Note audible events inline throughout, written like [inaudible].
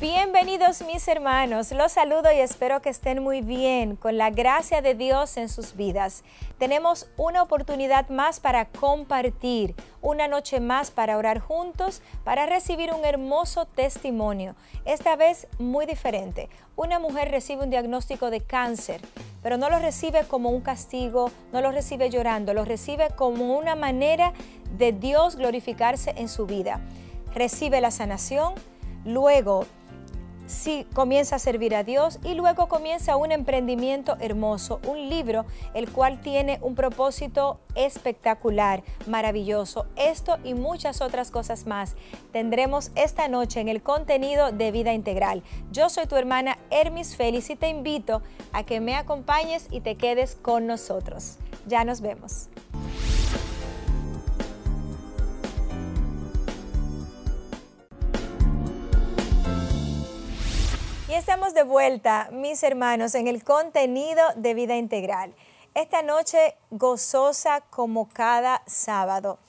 Bienvenidos mis hermanos, los saludo y espero que estén muy bien con la gracia de Dios en sus vidas. Tenemos una oportunidad más para compartir, una noche más para orar juntos, para recibir un hermoso testimonio, esta vez muy diferente. Una mujer recibe un diagnóstico de cáncer, pero no lo recibe como un castigo, no lo recibe llorando, lo recibe como una manera de Dios glorificarse en su vida. Recibe la sanación, luego si sí, comienza a servir a Dios y luego comienza un emprendimiento hermoso, un libro el cual tiene un propósito espectacular, maravilloso. Esto y muchas otras cosas más tendremos esta noche en el contenido de Vida Integral. Yo soy tu hermana Hermis Félix y te invito a que me acompañes y te quedes con nosotros. Ya nos vemos. Y estamos de vuelta, mis hermanos, en el contenido de vida integral. Esta noche gozosa como cada sábado.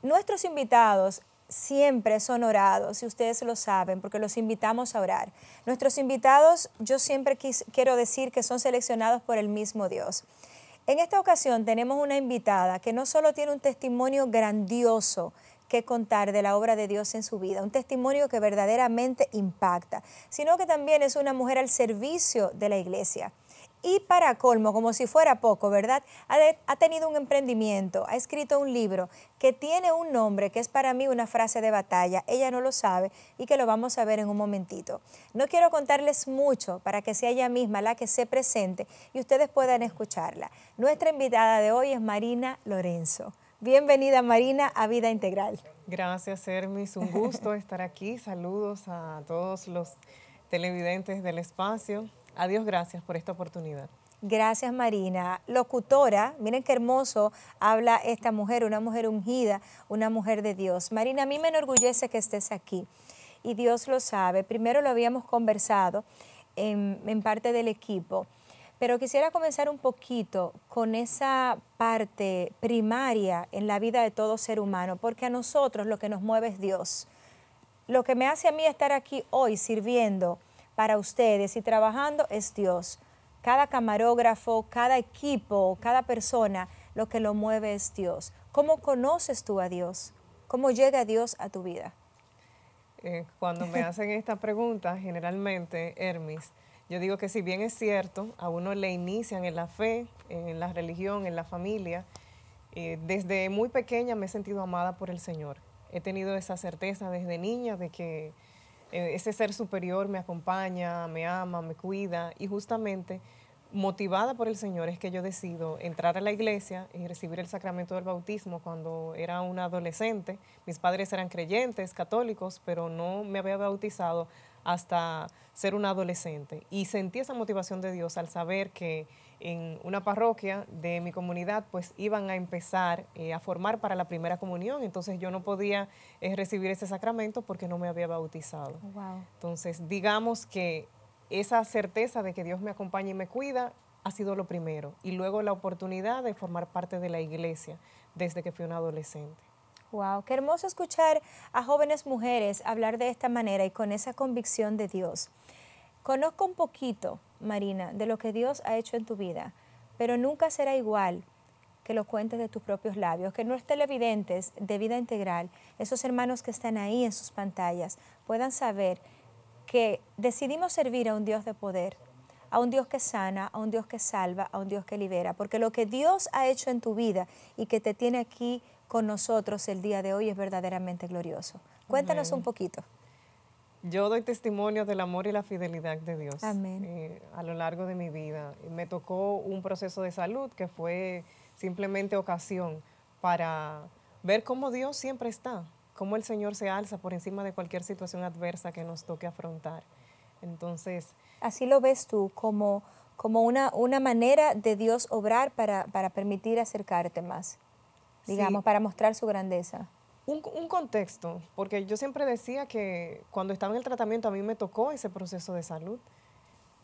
Nuestros invitados siempre son orados, y ustedes lo saben, porque los invitamos a orar. Nuestros invitados, yo siempre quiero decir que son seleccionados por el mismo Dios. En esta ocasión tenemos una invitada que no solo tiene un testimonio grandioso, que contar de la obra de Dios en su vida, un testimonio que verdaderamente impacta, sino que también es una mujer al servicio de la iglesia. Y para colmo, como si fuera poco, ¿verdad? Ha, ha, tenido un emprendimiento, ha escrito un libro que tiene un nombre que es para mí una frase de batalla. Ella no lo sabe y que lo vamos a ver en un momentito. No quiero contarles mucho para que sea ella misma la que se presente y ustedes puedan escucharla. Nuestra invitada de hoy es Marina Lorenzo. Bienvenida Marina a Vida Integral. Gracias, Hermes, Un gusto [laughs] estar aquí. Saludos a todos los televidentes del espacio. Adiós, gracias por esta oportunidad. Gracias Marina. Locutora, miren qué hermoso habla esta mujer, una mujer ungida, una mujer de Dios. Marina, a mí me enorgullece que estés aquí y Dios lo sabe. Primero lo habíamos conversado en, en parte del equipo pero quisiera comenzar un poquito con esa parte primaria en la vida de todo ser humano, porque a nosotros lo que nos mueve es Dios. Lo que me hace a mí estar aquí hoy sirviendo para ustedes y trabajando es Dios. Cada camarógrafo, cada equipo, cada persona, lo que lo mueve es Dios. ¿Cómo conoces tú a Dios? ¿Cómo llega Dios a tu vida? Eh, cuando me hacen esta pregunta, generalmente, Hermes, yo digo que si bien es cierto, a uno le inician en la fe, en la religión, en la familia, eh, desde muy pequeña me he sentido amada por el Señor. He tenido esa certeza desde niña de que eh, ese ser superior me acompaña, me ama, me cuida y justamente motivada por el Señor es que yo decido entrar a la iglesia y recibir el sacramento del bautismo cuando era una adolescente. Mis padres eran creyentes, católicos, pero no me había bautizado hasta ser una adolescente. Y sentí esa motivación de Dios al saber que en una parroquia de mi comunidad, pues iban a empezar eh, a formar para la primera comunión. Entonces yo no podía eh, recibir ese sacramento porque no me había bautizado. Oh, Entonces, digamos que esa certeza de que Dios me acompaña y me cuida ha sido lo primero. Y luego la oportunidad de formar parte de la iglesia desde que fui una adolescente. Wow, qué hermoso escuchar a jóvenes mujeres hablar de esta manera y con esa convicción de Dios. Conozco un poquito, Marina, de lo que Dios ha hecho en tu vida, pero nunca será igual que lo cuentes de tus propios labios, que nuestros televidentes de vida integral, esos hermanos que están ahí en sus pantallas, puedan saber que decidimos servir a un Dios de poder, a un Dios que sana, a un Dios que salva, a un Dios que libera, porque lo que Dios ha hecho en tu vida y que te tiene aquí con nosotros el día de hoy es verdaderamente glorioso. Cuéntanos un poquito. Yo doy testimonio del amor y la fidelidad de Dios eh, a lo largo de mi vida. Me tocó un proceso de salud que fue simplemente ocasión para ver cómo Dios siempre está, cómo el Señor se alza por encima de cualquier situación adversa que nos toque afrontar. Entonces... Así lo ves tú, como, como una, una manera de Dios obrar para, para permitir acercarte más digamos, para mostrar su grandeza? Un, contexto, porque yo siempre decía que cuando estaba en el tratamiento a mí me tocó ese proceso de salud.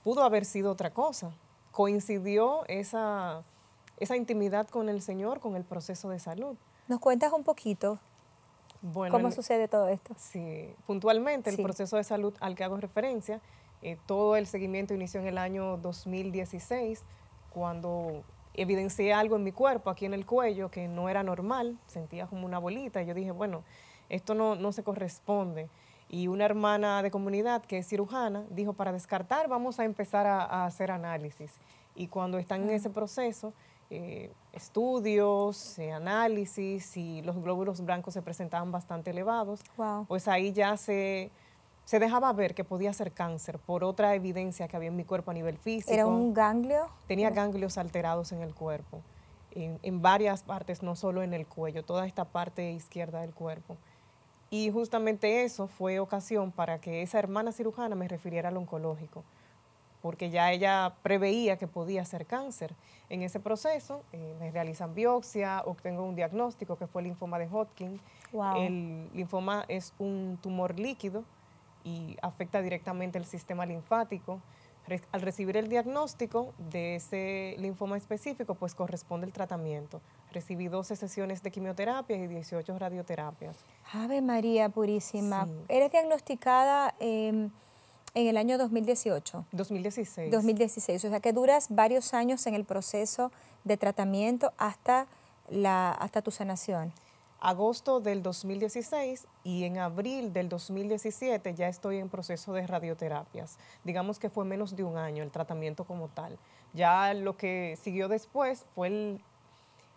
Pudo haber sido otra cosa. Coincidió esa, esa intimidad con el Señor, con el proceso de salud. ¿Nos cuentas un poquito cómo sucede todo esto? Sí, puntualmente el proceso de salud al que hago referencia, eh, todo el seguimiento inició en el año 2016, cuando evidencié algo en mi cuerpo, aquí en el cuello, que no era normal, sentía como una bolita. Y yo dije, bueno, esto no, se corresponde. Y una hermana de comunidad que es cirujana dijo, para descartar vamos a empezar a, hacer análisis. Y cuando están en ese proceso, eh, estudios, eh, análisis, y los glóbulos blancos se presentaban bastante elevados, pues ahí ya se se dejaba ver que podía ser cáncer por otra evidencia que había en mi cuerpo a nivel físico. ¿Era un ganglio? Tenía ganglios alterados en el cuerpo, en, varias partes, no solo en el cuello, toda esta parte izquierda del cuerpo. Y justamente eso fue ocasión para que esa hermana cirujana me refiriera al oncológico, porque ya ella preveía que podía ser cáncer. En ese proceso eh, me realizan biopsia, obtengo un diagnóstico que fue el linfoma de Hodgkin. El linfoma es un tumor líquido y afecta directamente el sistema linfático. Al recibir el diagnóstico de ese linfoma específico, pues corresponde el tratamiento. Recibí 12 sesiones de quimioterapia y 18 radioterapias. Ave María Purísima, eres diagnosticada em, en el año 2018. 2016. 2016, o sea que duras varios años en el proceso de tratamiento hasta, la, hasta tu sanación agosto del 2016 y en abril del 2017 ya estoy en proceso de radioterapias. Digamos que fue menos de un año el tratamiento como tal. Ya lo que siguió después fue el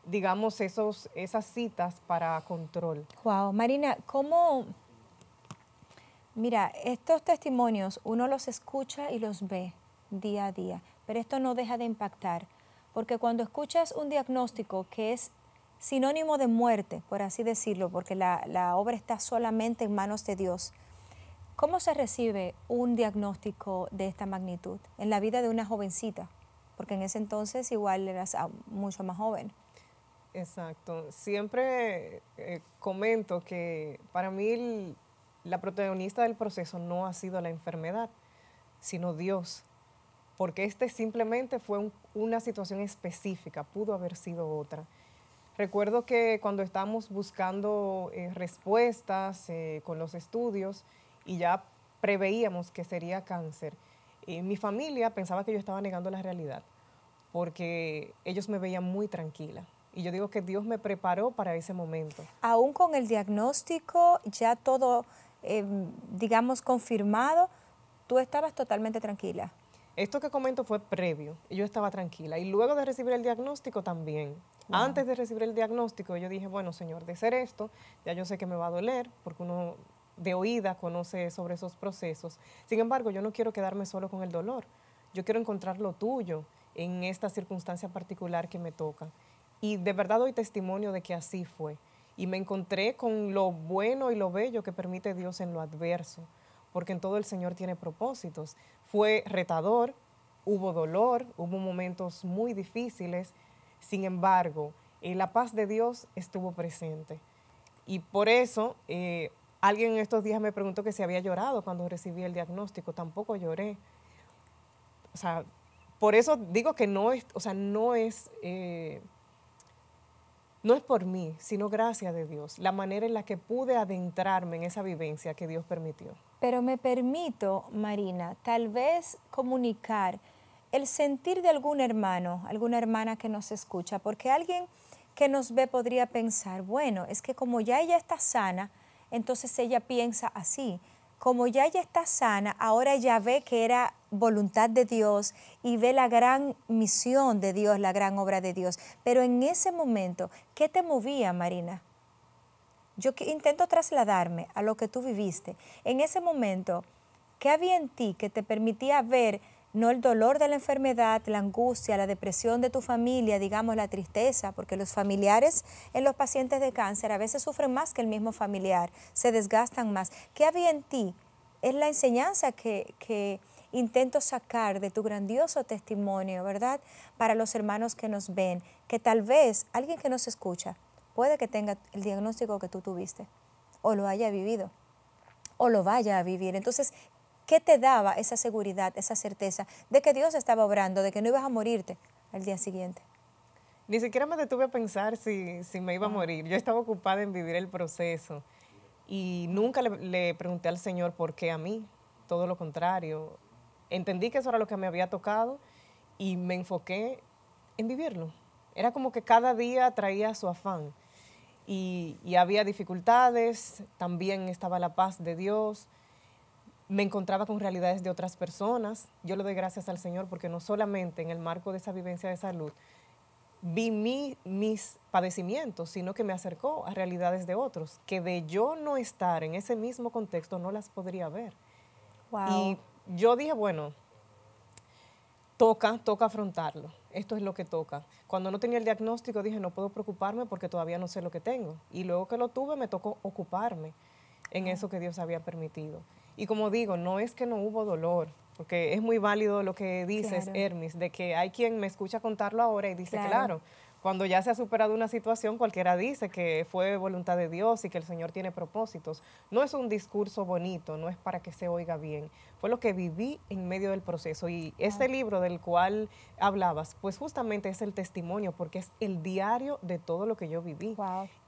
digamos esos esas citas para control. Wow, Marina, ¿cómo Mira, estos testimonios uno los escucha y los ve día a día, pero esto no deja de impactar, porque cuando escuchas un diagnóstico que es sinónimo de muerte, por así decirlo, porque la, obra está solamente en manos de Dios. ¿Cómo se recibe un diagnóstico de esta magnitud en la vida de una jovencita? Porque en ese entonces igual eras mucho más joven. Exacto. Siempre eh, comento que para mí la protagonista del proceso no ha sido la enfermedad, sino Dios. Porque este simplemente fue una situación específica, pudo haber sido otra. Recuerdo que cuando estábamos buscando eh, respuestas eh, con los estudios y ya preveíamos que sería cáncer, eh, mi familia pensaba que yo estaba negando la realidad porque ellos me veían muy tranquila. Y yo digo que Dios me preparó para ese momento. Aún con el diagnóstico, ya todo, em, digamos, confirmado, tú estabas totalmente tranquila. Esto que comento fue previo yo estaba tranquila. Y luego de recibir el diagnóstico también. Antes de recibir el diagnóstico yo dije, bueno, señor, de ser esto, ya yo sé que me va a doler porque uno de oída conoce sobre esos procesos. Sin embargo, yo no quiero quedarme solo con el dolor. Yo quiero encontrar lo tuyo en esta circunstancia particular que me toca. Y de verdad doy testimonio de que así fue. Y me encontré con lo bueno y lo bello que permite Dios en lo adverso, porque en todo el Señor tiene propósitos. Fue retador, hubo dolor, hubo momentos muy difíciles, sin embargo, eh, la paz de Dios estuvo presente. Y por eso, eh, alguien en estos días me preguntó que si había llorado cuando recibí el diagnóstico, tampoco lloré. O sea, por eso digo que no es, o sea, no es, eh, no es por mí, sino gracia de Dios, la manera en la que pude adentrarme en esa vivencia que Dios permitió pero me permito, Marina, tal vez comunicar el sentir de algún hermano, alguna hermana que nos escucha, porque alguien que nos ve podría pensar, bueno, es que como ya ella está sana, entonces ella piensa así, como ya ella está sana, ahora ya ve que era voluntad de Dios y ve la gran misión de Dios, la gran obra de Dios. Pero en ese momento, ¿qué te movía, Marina? Yo intento trasladarme a lo que tú viviste. En ese momento, ¿qué había en ti que te permitía ver no el dolor de la enfermedad, la angustia, la depresión de tu familia, digamos la tristeza, porque los familiares en los pacientes de cáncer a veces sufren más que el mismo familiar, se desgastan más. ¿Qué había en ti? Es la enseñanza que, intento sacar de tu grandioso testimonio, ¿verdad? Para los hermanos que nos ven, que tal vez alguien que nos escucha puede que tenga el diagnóstico que tú tuviste o lo haya vivido o lo vaya a vivir. Entonces, ¿qué te daba esa seguridad, esa certeza de que Dios estaba obrando, de que no ibas a morirte al día siguiente? Ni siquiera me detuve a pensar si, me iba a morir. Yo estaba ocupada en vivir el proceso y nunca le, le pregunté al Señor por qué a mí. Todo lo contrario. Entendí que eso era lo que me había tocado y me enfoqué en vivirlo. Era como que cada día traía su afán y, había dificultades, también estaba la paz de Dios, me encontraba con realidades de otras personas. Yo le doy gracias al Señor porque no solamente en el marco de esa vivencia de salud vi mis padecimientos, sino que me acercó a realidades de otros, que de yo no estar en ese mismo contexto no las podría ver. Y yo dije, bueno, toca, toca afrontarlo esto es lo que toca. Cuando no tenía el diagnóstico dije, no puedo preocuparme porque todavía no sé lo que tengo. Y luego que lo tuve me tocó ocuparme en ah. eso que Dios había permitido. Y como digo, no es que no hubo dolor, porque es muy válido lo que dices, Hermis, de que hay quien me escucha contarlo ahora y dice, claro cuando ya se ha superado una situación, cualquiera dice que fue voluntad de Dios y que el Señor tiene propósitos. No es un discurso bonito, no es para que se oiga bien. Fue lo que viví en medio del proceso. Y este libro del cual hablabas, pues justamente es el testimonio, porque es el diario de todo lo que yo viví.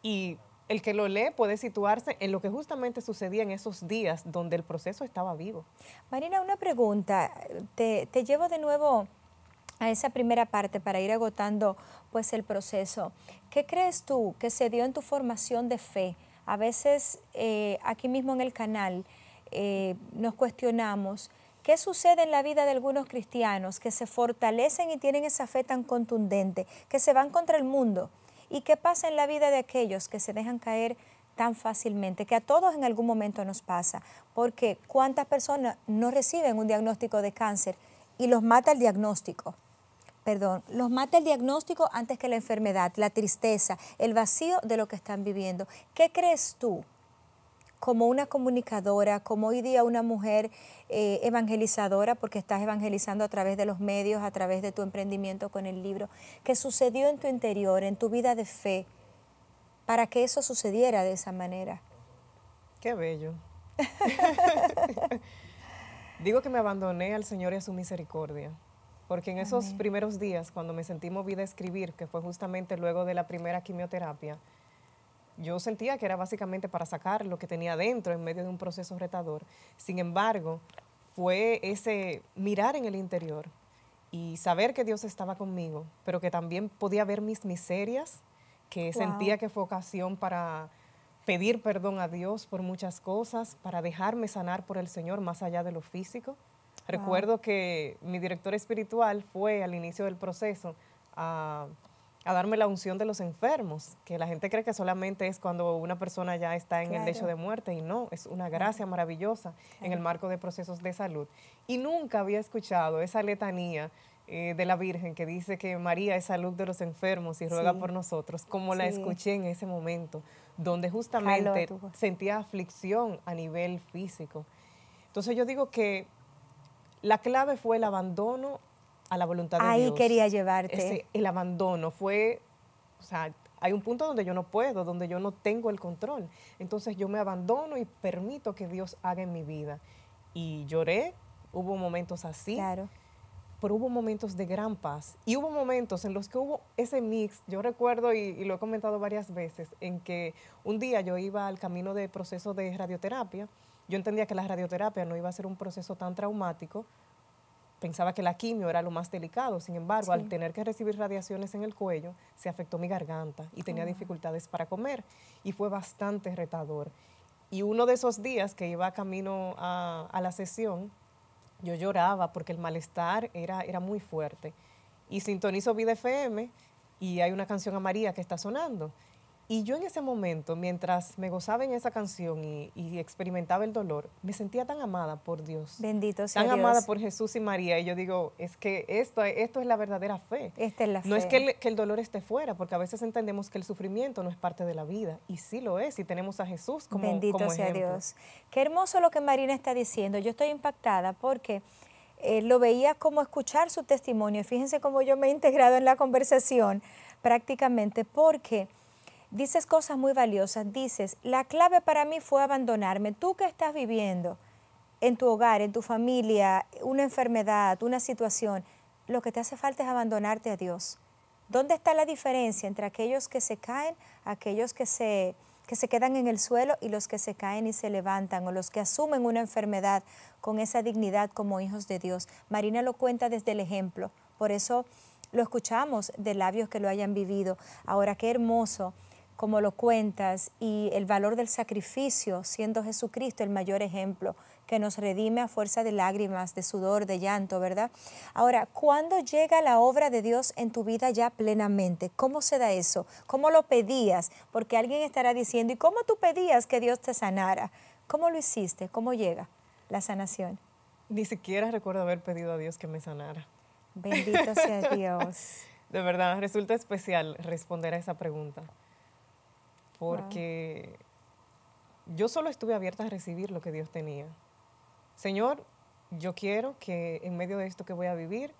Y el que lo lee puede situarse en lo que justamente sucedía en esos días donde el proceso estaba vivo. Marina, una pregunta. Te, te llevo de nuevo a esa primera parte para ir agotando pues el proceso. ¿Qué crees tú que se dio en tu formación de fe? A veces eh, aquí mismo en el canal eh, nos cuestionamos qué sucede en la vida de algunos cristianos que se fortalecen y tienen esa fe tan contundente, que se van contra el mundo. ¿Y qué pasa en la vida de aquellos que se dejan caer tan fácilmente, que a todos en algún momento nos pasa? Porque ¿cuántas personas no reciben un diagnóstico de cáncer y los mata el diagnóstico? perdón, los mata el diagnóstico antes que la enfermedad, la tristeza, el vacío de lo que están viviendo. ¿Qué crees tú? Como una comunicadora, como hoy día una mujer eh, evangelizadora, porque estás evangelizando a través de los medios, a través de tu emprendimiento con el libro, ¿qué sucedió en tu interior, en tu vida de fe, para que eso sucediera de esa manera? Qué bello. [laughs] Digo que me abandoné al Señor y a su misericordia porque en esos primeros días, cuando me sentí movida a escribir, que fue justamente luego de la primera quimioterapia, yo sentía que era básicamente para sacar lo que tenía dentro en medio de un proceso retador. Sin embargo, fue ese mirar en el interior y saber que Dios estaba conmigo, pero que también podía ver mis miserias, que sentía que fue ocasión para pedir perdón a Dios por muchas cosas, para dejarme sanar por el Señor más allá de lo físico. Recuerdo que mi director espiritual fue al inicio del proceso a, darme la unción de los enfermos, que la gente cree que solamente es cuando una persona ya está en el lecho de muerte y no, es una gracia maravillosa en el marco de procesos de salud. Y nunca había escuchado esa letanía eh, de la Virgen que dice que María es salud de los enfermos y ruega por nosotros, como la escuché en ese momento, donde justamente sentía aflicción a nivel físico. Entonces yo digo que la clave fue el abandono a la voluntad de Dios. Ahí quería llevarte. el abandono fue, o sea, hay un punto donde yo no puedo, donde yo no tengo el control. Entonces yo me abandono y permito que Dios haga en mi vida. Y lloré, hubo momentos así. Claro. Pero hubo momentos de gran paz. Y hubo momentos en los que hubo ese mix. Yo recuerdo, y, y lo he comentado varias veces, en que un día yo iba al camino de proceso de radioterapia yo entendía que la radioterapia no iba a ser un proceso tan traumático, pensaba que la quimio era lo más delicado, sin embargo, al tener que recibir radiaciones en el cuello, se afectó mi garganta y tenía ah. dificultades para comer y fue bastante retador. Y uno de esos días que iba camino a, la sesión, yo lloraba porque el malestar era, era muy fuerte. Y sintonizo Vida FM y hay una canción a María que está sonando. Y yo en ese momento, mientras me gozaba en esa canción y, experimentaba el dolor, me sentía tan amada por Dios. Bendito sea Tan amada por Jesús y María. Y yo digo, es que esto, esto es la verdadera fe. Esta es la fe. no es que el, dolor esté fuera, porque a veces entendemos que el sufrimiento no es parte de la vida. Y sí lo es, y tenemos a Jesús como Bendito sea Dios. Qué hermoso lo que Marina está diciendo. Yo estoy impactada porque... Eh, lo veía como escuchar su testimonio. Fíjense cómo yo me he integrado en la conversación prácticamente porque dices cosas muy valiosas, dices, la clave para mí fue abandonarme, tú que estás viviendo en tu hogar, en tu familia, una enfermedad, una situación, lo que te hace falta es abandonarte a Dios. ¿Dónde está la diferencia entre aquellos que se caen, aquellos que se, que se quedan en el suelo y los que se caen y se levantan o los que asumen una enfermedad con esa dignidad como hijos de Dios? Marina lo cuenta desde el ejemplo, por eso lo escuchamos de labios que lo hayan vivido. Ahora, qué hermoso como lo cuentas, y el valor del sacrificio, siendo Jesucristo el mayor ejemplo, que nos redime a fuerza de lágrimas, de sudor, de llanto, ¿verdad? Ahora, ¿cuándo llega la obra de Dios en tu vida ya plenamente? ¿Cómo se da eso? ¿Cómo lo pedías? Porque alguien estará diciendo, ¿y cómo tú pedías que Dios te sanara? ¿Cómo lo hiciste? ¿Cómo llega la sanación? [laughs] Ni siquiera recuerdo haber pedido a Dios que me sanara. Bendito sea [laughs] Dios. De verdad, resulta especial responder a esa pregunta porque yo solo estuve abierta a recibir lo que Dios tenía. Señor, yo quiero que en medio de esto que voy a vivir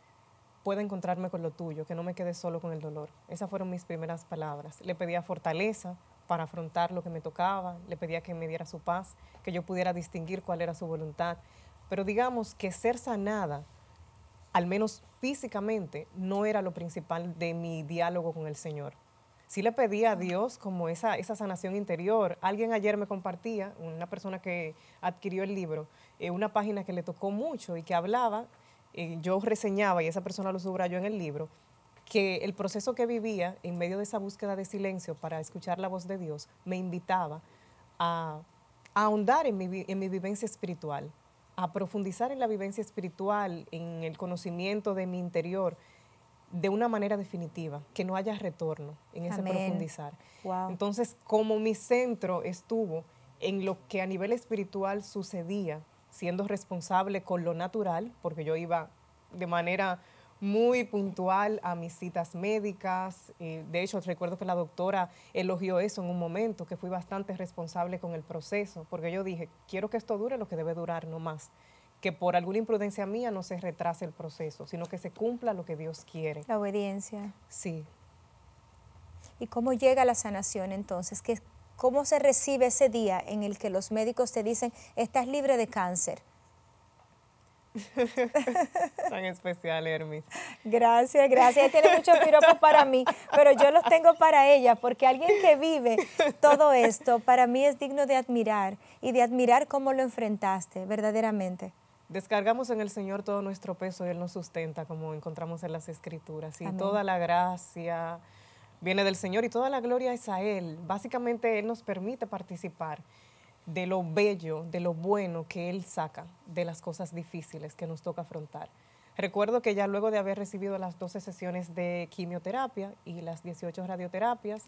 pueda encontrarme con lo tuyo, que no me quede solo con el dolor. Esas fueron mis primeras palabras. Le pedía fortaleza para afrontar lo que me tocaba, le pedía que me diera su paz, que yo pudiera distinguir cuál era su voluntad. Pero digamos que ser sanada, al menos físicamente, no era lo principal de mi diálogo con el Señor. Si le pedía a Dios como esa, sanación interior. Alguien ayer me compartía, una persona que adquirió el libro, eh, una página que le tocó mucho y que hablaba, eh, yo reseñaba y esa persona lo subrayó en el libro, que el proceso que vivía en medio de esa búsqueda de silencio para escuchar la voz de Dios me invitaba a, ahondar en mi vivencia espiritual, a profundizar en la vivencia espiritual, en el conocimiento de mi interior de una manera definitiva, que no haya retorno en ese profundizar. Entonces, como mi centro estuvo en lo que a nivel espiritual sucedía, siendo responsable con lo natural, porque yo iba de manera muy puntual a mis citas médicas. Y eh, de hecho, recuerdo que la doctora elogió eso en un momento, que fui bastante responsable con el proceso, porque yo dije, quiero que esto dure lo que debe durar, no más que por alguna imprudencia mía no se retrase el proceso, sino que se cumpla lo que Dios quiere. La obediencia. Sí. ¿Y cómo llega la sanación entonces? ¿Qué, ¿Cómo se recibe ese día en el que los médicos te dicen, estás libre de cáncer? [laughs] Tan especial, Hermes. Gracias, gracias. Ella tiene muchos piropos para mí, pero yo los tengo para ella, porque alguien que vive todo esto, para mí es digno de admirar y de admirar cómo lo enfrentaste verdaderamente. Descargamos en el Señor todo nuestro peso y Él nos sustenta, como encontramos en las Escrituras. Y toda la gracia viene del Señor y toda la gloria es a Él. Básicamente Él nos permite participar de lo bello, de lo bueno que Él saca de las cosas difíciles que nos toca afrontar. Recuerdo que ya luego de haber recibido las 12 sesiones de quimioterapia y las 18 radioterapias,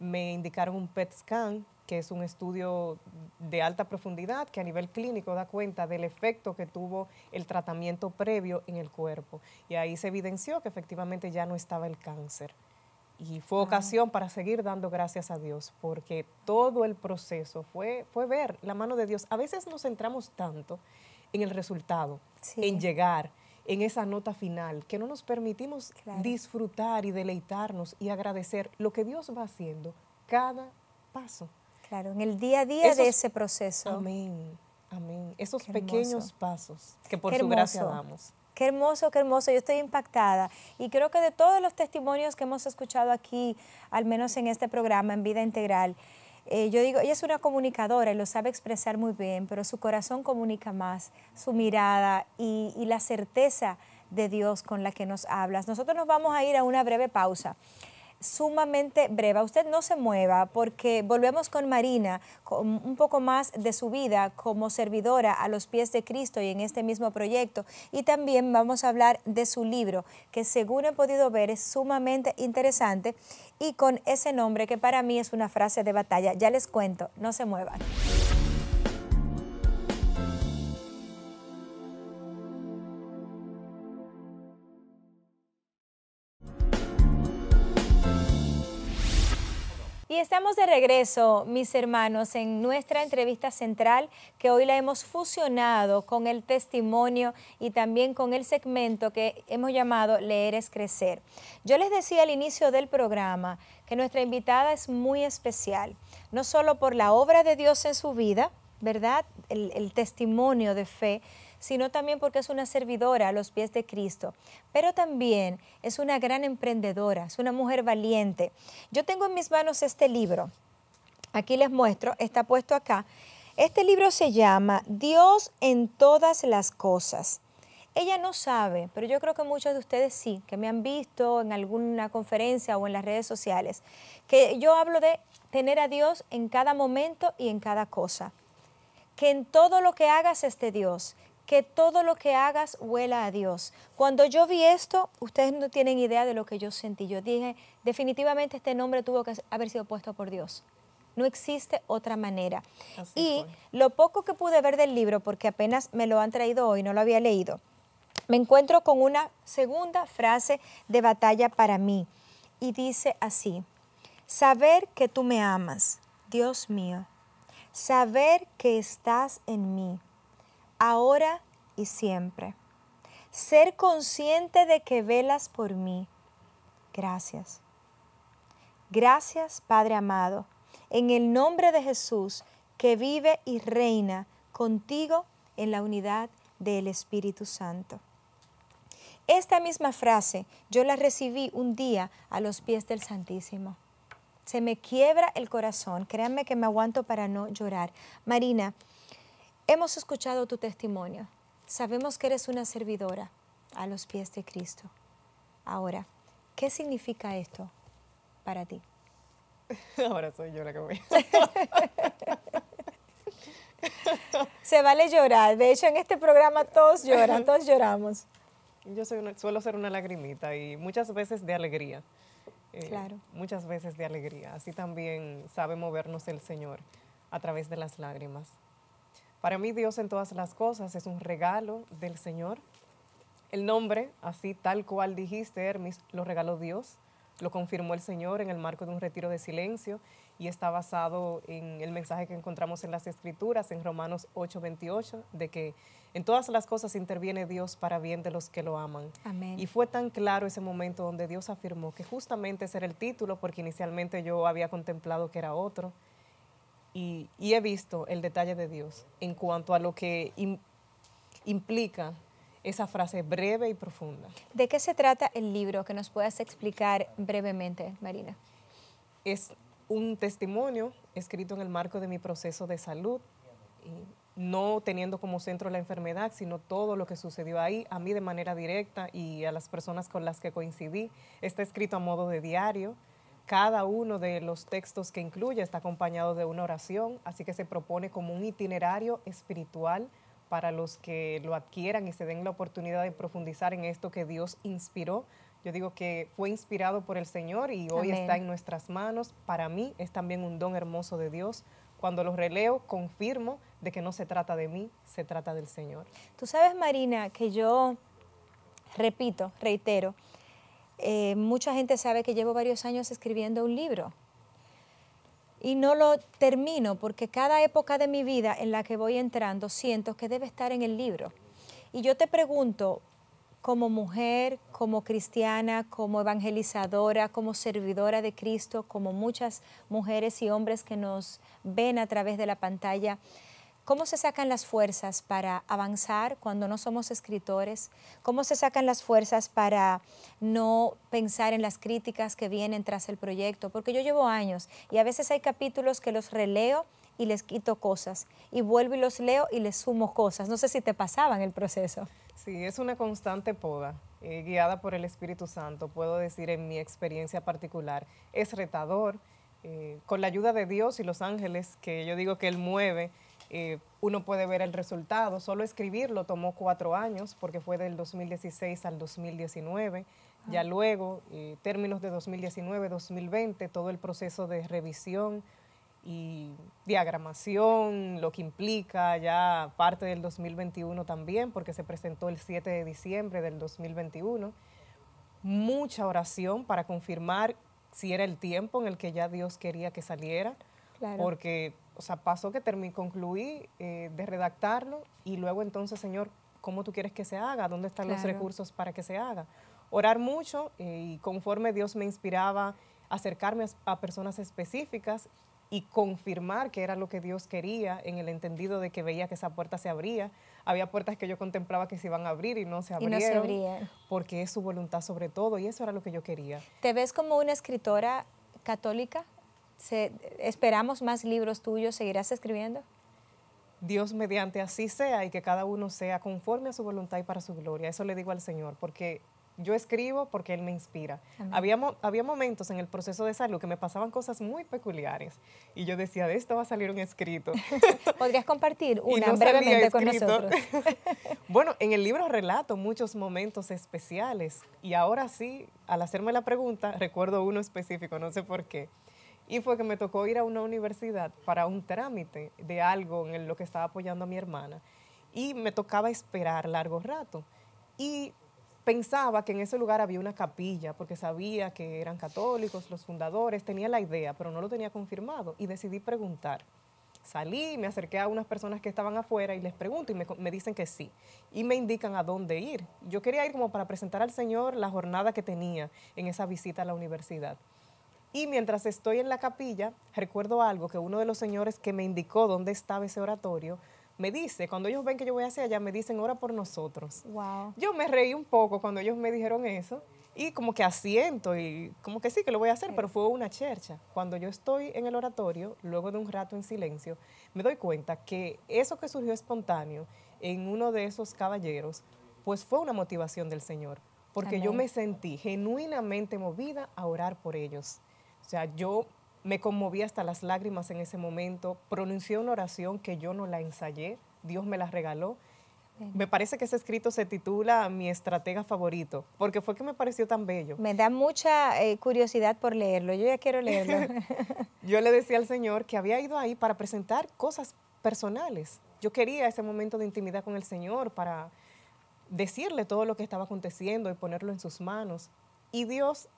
me indicaron un PET scan, que es un estudio de alta profundidad que a nivel clínico da cuenta del efecto que tuvo el tratamiento previo en el cuerpo. Y ahí se evidenció que efectivamente ya no estaba el cáncer. Y fue ah. ocasión para seguir dando gracias a Dios, porque todo el proceso fue, fue ver la mano de Dios. A veces nos centramos tanto en el resultado, en llegar, en esa nota final, que no nos permitimos disfrutar y deleitarnos y agradecer lo que Dios va haciendo cada paso. Claro, en el día a día de ese proceso. Amén, amén. Esos pequeños pasos que por su gracia damos. Qué hermoso, qué hermoso. Yo estoy impactada. Y creo que de todos los testimonios que hemos escuchado aquí, al menos en este programa, en Vida Integral, eh, yo digo, ella es una comunicadora y lo sabe expresar muy bien, pero su corazón comunica más, su mirada y, y la certeza de Dios con la que nos hablas. Nosotros nos vamos a ir a una breve pausa sumamente breve. Usted no se mueva porque volvemos con Marina, con un poco más de su vida como servidora a los pies de Cristo y en este mismo proyecto. Y también vamos a hablar de su libro, que según he podido ver es sumamente interesante y con ese nombre que para mí es una frase de batalla. Ya les cuento, no se muevan. Y estamos de regreso, mis hermanos, en nuestra entrevista central que hoy la hemos fusionado con el testimonio y también con el segmento que hemos llamado Leer es Crecer. Yo les decía al inicio del programa que nuestra invitada es muy especial, no solo por la obra de Dios en su vida, ¿verdad? el testimonio de fe, sino también porque es una servidora a los pies de Cristo, pero también es una gran emprendedora, es una mujer valiente. Yo tengo en mis manos este libro, aquí les muestro, está puesto acá. Este libro se llama Dios en todas las cosas. Ella no sabe, pero yo creo que muchos de ustedes sí, que me han visto en alguna conferencia o en las redes sociales, que yo hablo de tener a Dios en cada momento y en cada cosa. Que en todo lo que hagas esté Dios, que todo lo que hagas huela a Dios. Cuando yo vi esto, ustedes no tienen idea de lo que yo sentí. Yo dije, definitivamente este nombre tuvo que haber sido puesto por Dios. No existe otra manera. y lo poco que pude ver del libro, porque apenas me lo han traído hoy, no lo había leído, me encuentro con una segunda frase de batalla para mí. Y dice así, saber que tú me amas, Dios mío, saber que estás en mí ahora y siempre. Ser consciente de que velas por mí. Gracias. Gracias, Padre amado, en el nombre de Jesús, que vive y reina contigo en la unidad del Espíritu Santo. Esta misma frase yo la recibí un día a los pies del Santísimo. Se me quiebra el corazón, créanme que me aguanto para no llorar. Marina, Hemos escuchado tu testimonio. Sabemos que eres una servidora a los pies de Cristo. Ahora, ¿qué significa esto para ti? [laughs] Ahora soy yo la que voy. [laughs] Se vale llorar. De hecho, en este programa todos lloran, [laughs] todos lloramos. Yo suelo ser una lagrimita y muchas veces de alegría. Eh, claro. Muchas veces de alegría. Así también sabe movernos el Señor a través de las lágrimas. Para mí Dios en todas las cosas es un regalo del Señor. El nombre, así tal cual dijiste, Hermes, lo regaló Dios, lo confirmó el Señor en el marco de un retiro de silencio y está basado en el mensaje que encontramos en las Escrituras, en Romanos 8:28, de que en todas las cosas interviene Dios para bien de los que lo aman. Amén. Y fue tan claro ese momento donde Dios afirmó que justamente ese era el título, porque inicialmente yo había contemplado que era otro y, he visto el detalle de Dios en cuanto a lo que implica esa frase breve y profunda. ¿De qué se trata el libro que nos puedas explicar brevemente, Marina? Es un testimonio escrito en el marco de mi proceso de salud, no teniendo como centro la enfermedad, sino todo lo que sucedió ahí, a mí de manera directa y a las personas con las que coincidí. Está escrito a modo de diario cada uno de los textos que incluye está acompañado de una oración, así que se propone como un itinerario espiritual para los que lo adquieran y se den la oportunidad de profundizar en esto que Dios inspiró. Yo digo que fue inspirado por el Señor y hoy está en nuestras manos. Para mí es también un don hermoso de Dios. Cuando lo releo, confirmo de que no se trata de mí, se trata del Señor. Tú sabes, Marina, que yo, repito, reitero, eh, mucha gente sabe que llevo varios años escribiendo un libro y no lo termino porque cada época de mi vida en la que voy entrando siento que debe estar en el libro. Y yo te pregunto, como mujer, como cristiana, como evangelizadora, como servidora de Cristo, como muchas mujeres y hombres que nos ven a través de la pantalla, ¿Cómo se sacan las fuerzas para avanzar cuando no somos escritores? ¿Cómo se sacan las fuerzas para no pensar en las críticas que vienen tras el proyecto? Porque yo llevo años y a veces hay capítulos que los releo y les quito cosas y vuelvo y los leo y les sumo cosas. No sé si te pasaba en el proceso. Sí, es una constante poda. Eh, guiada por el Espíritu Santo, puedo decir en mi experiencia particular, es retador, eh, con la ayuda de Dios y los ángeles, que yo digo que Él mueve, eh, uno puede ver el resultado. Solo escribirlo tomó cuatro años porque fue del 2016 al 2019. Ya ah. luego, eh, términos de 2019-2020, todo el proceso de revisión y diagramación, lo que implica ya parte del 2021 también, porque se presentó el 7 de diciembre del 2021. Mucha oración para confirmar si era el tiempo en el que ya Dios quería que saliera, claro. porque o sea, pasó que terminé, concluí eh, de redactarlo y luego entonces, Señor, ¿cómo tú quieres que se haga? ¿Dónde están los recursos para que se haga? Orar mucho eh, y conforme Dios me inspiraba, acercarme a, personas específicas y confirmar que era lo que Dios quería en el entendido de que veía que esa puerta se abría. Había puertas que yo contemplaba que se iban a abrir y no se abrieron. Porque es su voluntad sobre todo y eso era lo que yo quería. ¿Te ves como una escritora católica? esperamos más libros tuyos, ¿seguirás escribiendo? Dios mediante así sea y que cada uno sea conforme a su voluntad y para su gloria. Eso le digo al Señor, porque yo escribo porque Él me inspira. Había, momentos en el proceso de salud que me pasaban cosas muy peculiares y yo decía, de esto va a salir un escrito. [laughs] ¿Podrías compartir [laughs] una brevemente con nosotros? [laughs] bueno, en el libro relato muchos momentos especiales y ahora sí, al hacerme la pregunta, recuerdo uno específico, no sé por qué. Y fue que me tocó ir a una universidad para un trámite de algo en lo que estaba apoyando a mi hermana. Y me tocaba esperar largo rato. Y pensaba que en ese lugar había una capilla, porque sabía que eran católicos los fundadores, tenía la idea, pero no lo tenía confirmado. Y decidí preguntar. Salí, me acerqué a unas personas que estaban afuera y les pregunto y me, dicen que sí. Y me indican a dónde ir. Yo quería ir como para presentar al Señor la jornada que tenía en esa visita a la universidad. Y mientras estoy en la capilla, recuerdo algo que uno de los señores que me indicó dónde estaba ese oratorio, me dice, cuando ellos ven que yo voy hacia allá, me dicen, ora por nosotros. Yo me reí un poco cuando ellos me dijeron eso y como que asiento y como que sí, que lo voy a hacer, pero fue una chercha. Cuando yo estoy en el oratorio, luego de un rato en silencio, me doy cuenta que eso que surgió espontáneo en uno de esos caballeros, pues fue una motivación del Señor, porque yo me sentí genuinamente movida a orar por ellos. O sea, yo me conmoví hasta las lágrimas en ese momento, pronuncié una oración que yo no la ensayé, Dios me la regaló. Me parece que ese escrito se titula Mi estratega favorito, porque fue que me pareció tan bello. Me da mucha eh, curiosidad por leerlo, yo ya quiero leerlo. [laughs] yo le decía al Señor que había ido ahí para presentar cosas personales. Yo quería ese momento de intimidad con el Señor para decirle todo lo que estaba aconteciendo y ponerlo en sus manos. Y Dios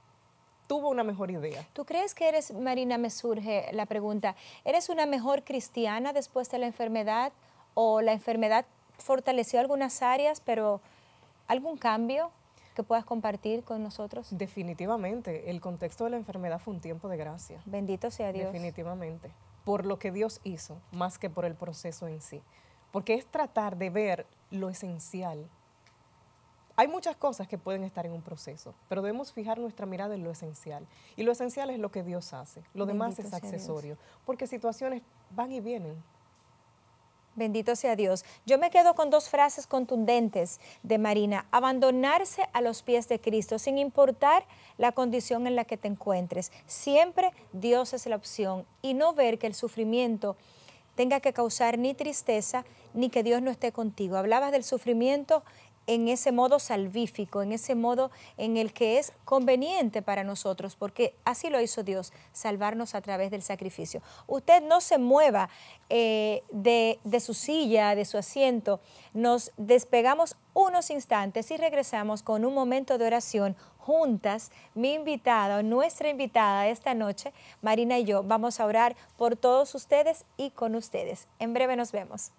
tuvo una mejor idea. ¿Tú crees que eres, Marina, me surge la pregunta, ¿eres una mejor cristiana después de la enfermedad o la enfermedad fortaleció algunas áreas, pero algún cambio? que puedas compartir con nosotros? Definitivamente, el contexto de la enfermedad fue un tiempo de gracia. Bendito sea Dios. Definitivamente, por lo que Dios hizo, más que por el proceso en sí. Porque es tratar de ver lo esencial hay muchas cosas que pueden estar en un proceso, pero debemos fijar nuestra mirada en lo esencial. Y lo esencial es lo que Dios hace. Lo demás es accesorio, porque situaciones van y vienen. Bendito sea Dios. Yo me quedo con dos frases contundentes de Marina. Abandonarse a los pies de Cristo, sin importar la condición en la que te encuentres. Siempre Dios es la opción y no ver que el sufrimiento tenga que causar ni tristeza ni que Dios no esté contigo. Hablabas del sufrimiento en ese modo salvífico, en ese modo en el que es conveniente para nosotros, porque así lo hizo Dios, salvarnos a través del sacrificio. Usted no se mueva eh, de, de su silla, de su asiento, nos despegamos unos instantes y regresamos con un momento de oración juntas, mi invitada, nuestra invitada esta noche, Marina y yo, vamos a orar por todos ustedes y con ustedes. En breve nos vemos.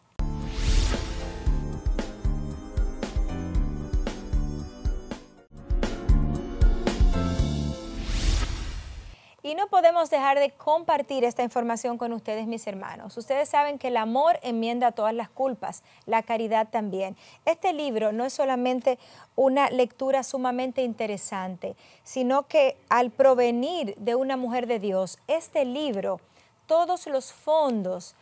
Y no podemos dejar de compartir esta información con ustedes, mis hermanos. Ustedes saben que el amor enmienda todas las culpas, la caridad también. Este libro no es solamente una lectura sumamente interesante, sino que al provenir de una mujer de Dios, este libro, todos los fondos,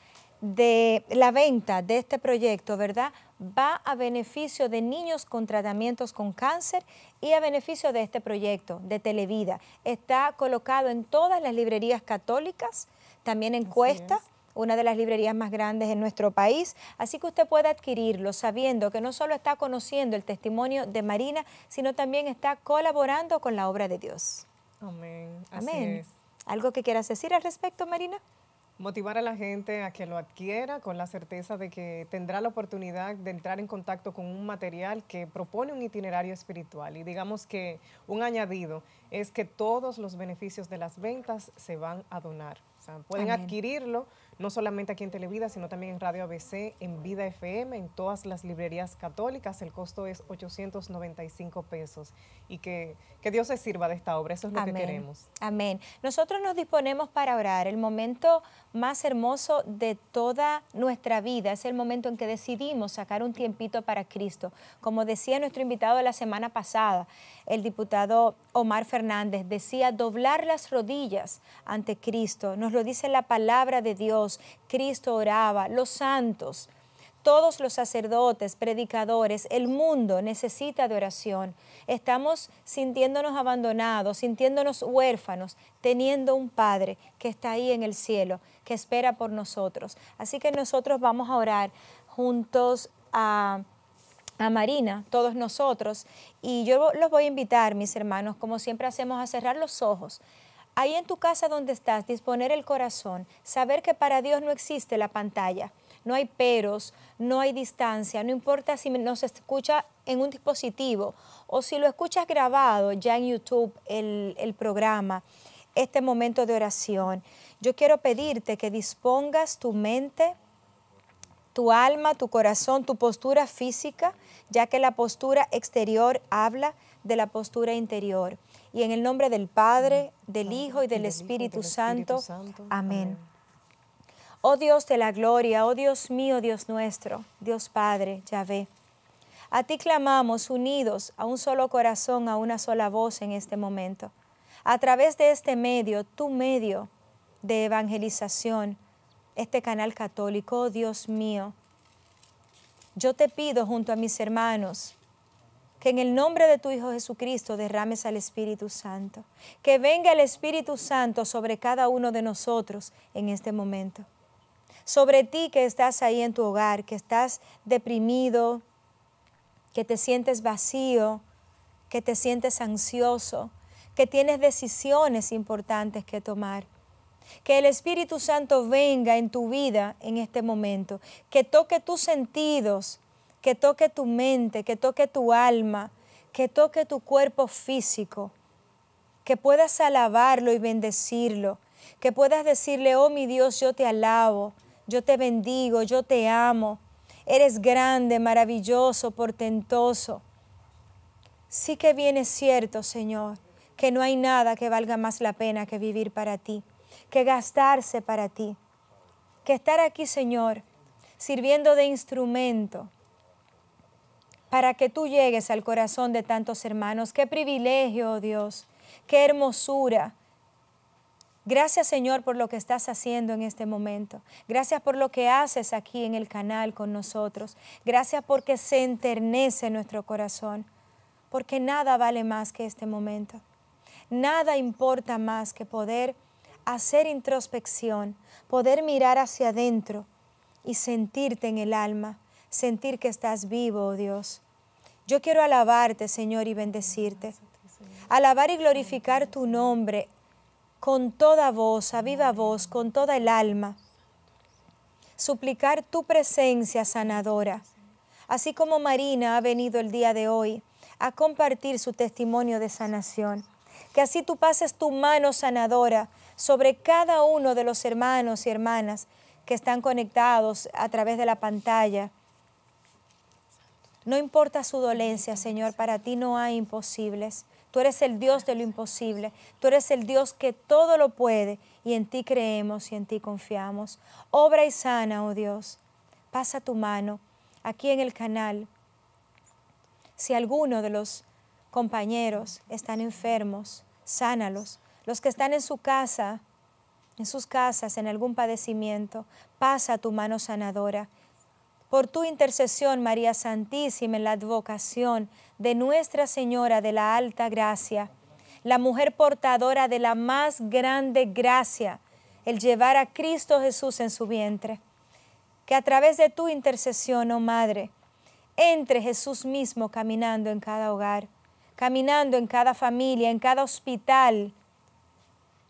de la venta de este proyecto, ¿verdad? Va a beneficio de niños con tratamientos con cáncer y a beneficio de este proyecto de Televida. Está colocado en todas las librerías católicas, también en Cuesta. una de las librerías más grandes en nuestro país, así que usted puede adquirirlo sabiendo que no solo está conociendo el testimonio de Marina, sino también está colaborando con la obra de Dios. Amén. ¿Algo que quieras decir al respecto, Marina? motivar a la gente a que lo adquiera con la certeza de que tendrá la oportunidad de entrar en contacto con un material que propone un itinerario espiritual. Y digamos que un añadido es que todos los beneficios de las ventas se van a donar. O sea, pueden adquirirlo no solamente aquí en Televida, sino también en Radio ABC, en Vida FM, en todas las librerías católicas. El costo es 895 pesos. Y que, Dios se sirva de esta obra, eso es lo que queremos. Amén. Nosotros nos disponemos para orar. El momento más hermoso de toda nuestra vida es el momento en que decidimos sacar un tiempito para Cristo. Como decía nuestro invitado la semana pasada, el diputado Omar Fernández, decía doblar las rodillas ante Cristo. Nos lo dice la palabra de Dios Cristo oraba, los santos, todos los sacerdotes, predicadores, el mundo necesita de oración. Estamos sintiéndonos abandonados, sintiéndonos huérfanos, teniendo un Padre que está ahí en el cielo, que espera por nosotros. Así que nosotros vamos a orar juntos a a Marina, todos nosotros, y yo los voy a invitar, mis hermanos, como siempre hacemos, a cerrar los ojos Ahí en tu casa donde estás, disponer el corazón, saber que para Dios no existe la pantalla, no hay peros, no hay distancia, no importa si nos escucha en un dispositivo o si lo escuchas grabado ya en YouTube el, el programa, este momento de oración. Yo quiero pedirte que dispongas tu mente, tu alma, tu corazón, tu postura física, ya que la postura exterior habla de la postura interior y en el nombre del Padre, del Hijo y del Espíritu Santo. Amén. Oh Dios de la gloria, oh Dios mío, Dios nuestro, Dios Padre, Yahvé. A ti clamamos unidos a un solo corazón, a una sola voz en este momento. A través de este medio, tu medio de evangelización, este canal católico, oh Dios mío, yo te pido junto a mis hermanos, que en el nombre de tu Hijo Jesucristo derrames al Espíritu Santo, que venga el Espíritu Santo sobre cada uno de nosotros en este momento, sobre ti que estás ahí en tu hogar, que estás deprimido, que te sientes vacío, que te sientes ansioso, que tienes decisiones importantes que tomar. Que el Espíritu Santo venga en tu vida en este momento, que toque tus sentidos, que toque tu mente, que toque tu alma, que toque tu cuerpo físico, que puedas alabarlo y bendecirlo, que puedas decirle, oh mi Dios, yo te alabo, yo te bendigo, yo te amo, eres grande, maravilloso, portentoso. Sí que viene cierto, Señor, que no hay nada que valga más la pena que vivir para ti, que gastarse para ti, que estar aquí, Señor, sirviendo de instrumento, para que tú llegues al corazón de tantos hermanos. Qué privilegio, Dios, qué hermosura. Gracias Señor por lo que estás haciendo en este momento. Gracias por lo que haces aquí en el canal con nosotros. Gracias porque se enternece nuestro corazón. Porque nada vale más que este momento. Nada importa más que poder hacer introspección, poder mirar hacia adentro y sentirte en el alma sentir que estás vivo, oh Dios. Yo quiero alabarte, Señor, y bendecirte. Alabar y glorificar tu nombre con toda voz, a viva voz, con toda el alma. Suplicar tu presencia sanadora. Así como Marina ha venido el día de hoy a compartir su testimonio de sanación. Que así tú pases tu mano sanadora sobre cada uno de los hermanos y hermanas que están conectados a través de la pantalla no importa su dolencia, Señor, para ti no hay imposibles. Tú eres el Dios de lo imposible. Tú eres el Dios que todo lo puede y en ti creemos y en ti confiamos. Obra y sana, oh Dios. Pasa tu mano aquí en el canal. Si alguno de los compañeros están enfermos, sánalos. Los que están en su casa, en sus casas, en algún padecimiento, pasa tu mano sanadora. Por tu intercesión, María Santísima, en la advocación de Nuestra Señora de la Alta Gracia, la mujer portadora de la más grande gracia, el llevar a Cristo Jesús en su vientre. Que a través de tu intercesión, oh Madre, entre Jesús mismo caminando en cada hogar, caminando en cada familia, en cada hospital,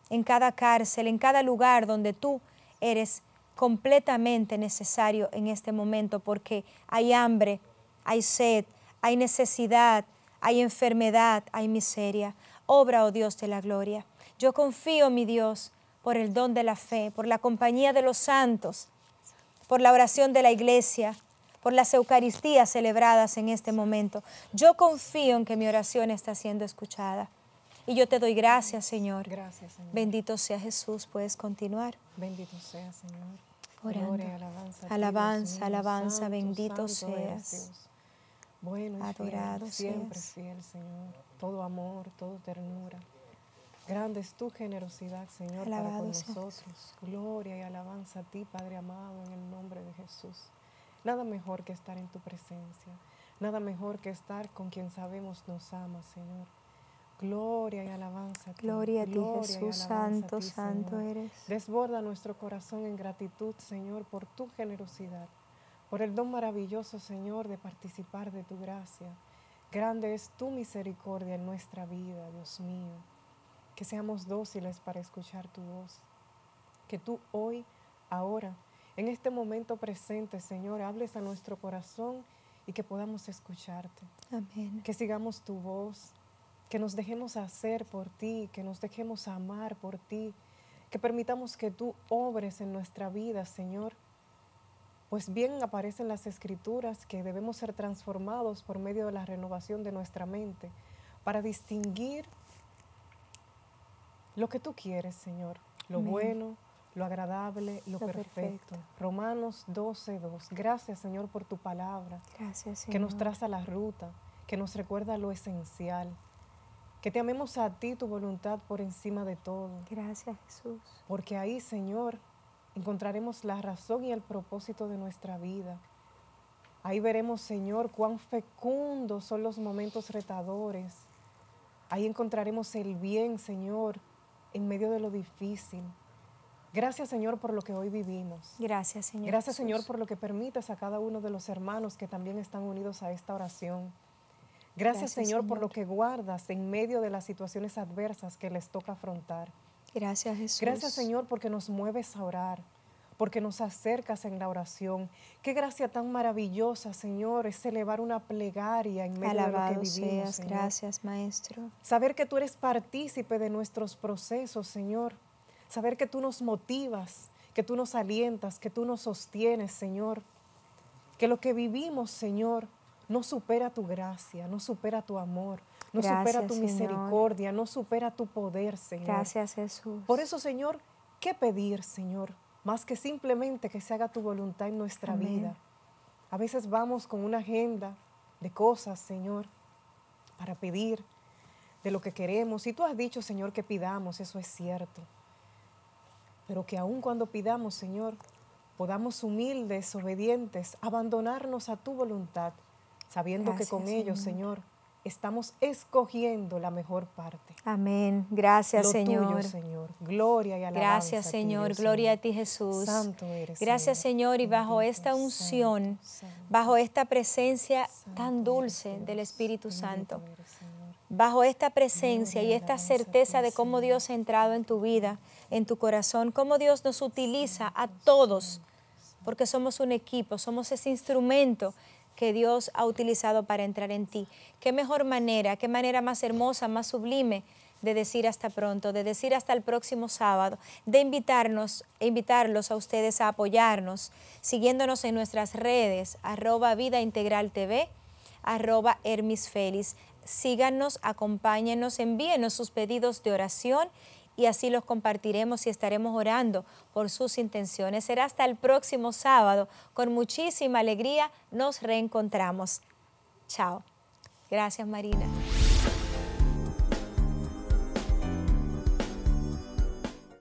en cada cárcel, en cada lugar donde tú eres completamente necesario en este momento porque hay hambre, hay sed, hay necesidad, hay enfermedad, hay miseria. Obra, oh Dios de la gloria. Yo confío, mi Dios, por el don de la fe, por la compañía de los santos, por la oración de la iglesia, por las Eucaristías celebradas en este momento. Yo confío en que mi oración está siendo escuchada. Y yo te doy gracias, Señor. Gracias, Señor. Bendito sea Jesús, puedes continuar. Bendito sea, Señor. Gloria, alabanza, alabanza, alabanza bendito seas. Bueno, adorado siempre fiel, Señor. Todo amor, todo ternura. Grande es tu generosidad, Señor, para con nosotros. Gloria y alabanza a ti, Padre amado, en el nombre de Jesús. Nada mejor que estar en tu presencia. Nada mejor que estar con quien sabemos nos ama, Señor. Gloria y alabanza. Gloria a ti Jesús, santo, santo eres. Desborda nuestro corazón en gratitud, Señor, por tu generosidad, por el don maravilloso, Señor, de participar de tu gracia. Grande es tu misericordia en nuestra vida, Dios mío. Que seamos dóciles para escuchar tu voz. Que tú hoy, ahora, en este momento presente, Señor, hables a nuestro corazón y que podamos escucharte. Amén. Que sigamos tu voz que nos dejemos hacer por ti, que nos dejemos amar por ti, que permitamos que tú obres en nuestra vida, Señor. Pues bien aparecen las escrituras que debemos ser transformados por medio de la renovación de nuestra mente para distinguir lo que tú quieres, Señor, lo bueno, lo agradable, lo, perfecto. Romanos 12, Gracias, Señor, por tu palabra. Gracias, Señor. Que nos traza la ruta, que nos recuerda lo esencial, que te amemos a ti, tu voluntad por encima de todo. Gracias, Jesús. Porque ahí, Señor, encontraremos la razón y el propósito de nuestra vida. Ahí veremos, Señor, cuán fecundos son los momentos retadores. Ahí encontraremos el bien, Señor, en medio de lo difícil. Gracias, Señor, por lo que hoy vivimos. Gracias, Señor. Gracias, Señor, por lo que permitas a cada uno de los hermanos que también están unidos a esta oración. Gracias, Señor, por lo que guardas en medio de las situaciones adversas que les toca afrontar. Gracias, Jesús. Gracias, Señor, porque nos mueves a orar, porque nos acercas en la oración. Qué gracia tan maravillosa, Señor, es elevar una plegaria en medio de lo que vivimos. Seas. Gracias, Maestro. Saber que tú eres partícipe de nuestros procesos, Señor. Saber que tú nos motivas, que tú nos alientas, que tú nos sostienes, Señor. Que lo que vivimos, Señor, no supera tu gracia, no supera tu amor, no supera tu misericordia, no supera tu poder, Señor. Gracias, Jesús. Por eso, Señor, ¿qué pedir, Señor? Más que simplemente que se haga tu voluntad en nuestra vida. A veces vamos con una agenda de cosas, Señor, para pedir de lo que queremos. Y tú has dicho, Señor, que pidamos, eso es cierto. Pero que aun cuando pidamos, Señor, podamos humildes, obedientes, abandonarnos a tu voluntad sabiendo que con ellos, Señor, estamos escogiendo la mejor parte. Amén. Gracias, Señor. Señor. Gloria y alabanza. Gracias, Señor. Gloria a ti, Jesús. Santo eres. Gracias, Señor. Y bajo esta unción, bajo esta presencia tan dulce del Espíritu Santo, bajo esta presencia y esta certeza de cómo Dios ha entrado en tu vida, en tu corazón, cómo Dios nos utiliza a todos, porque somos un equipo, somos ese instrumento que Dios ha utilizado para entrar en ti. Qué mejor manera, qué manera más hermosa, más sublime de decir hasta pronto, de decir hasta el próximo sábado, de invitarnos e invitarlos a ustedes a apoyarnos, siguiéndonos en nuestras redes, arroba Vida Integral TV, arroba Hermis Félix. Síganos, acompáñenos, envíenos sus pedidos de oración y así los compartiremos y estaremos orando por sus intenciones. Será hasta el próximo sábado. Con muchísima alegría nos reencontramos. Chao. Gracias Marina.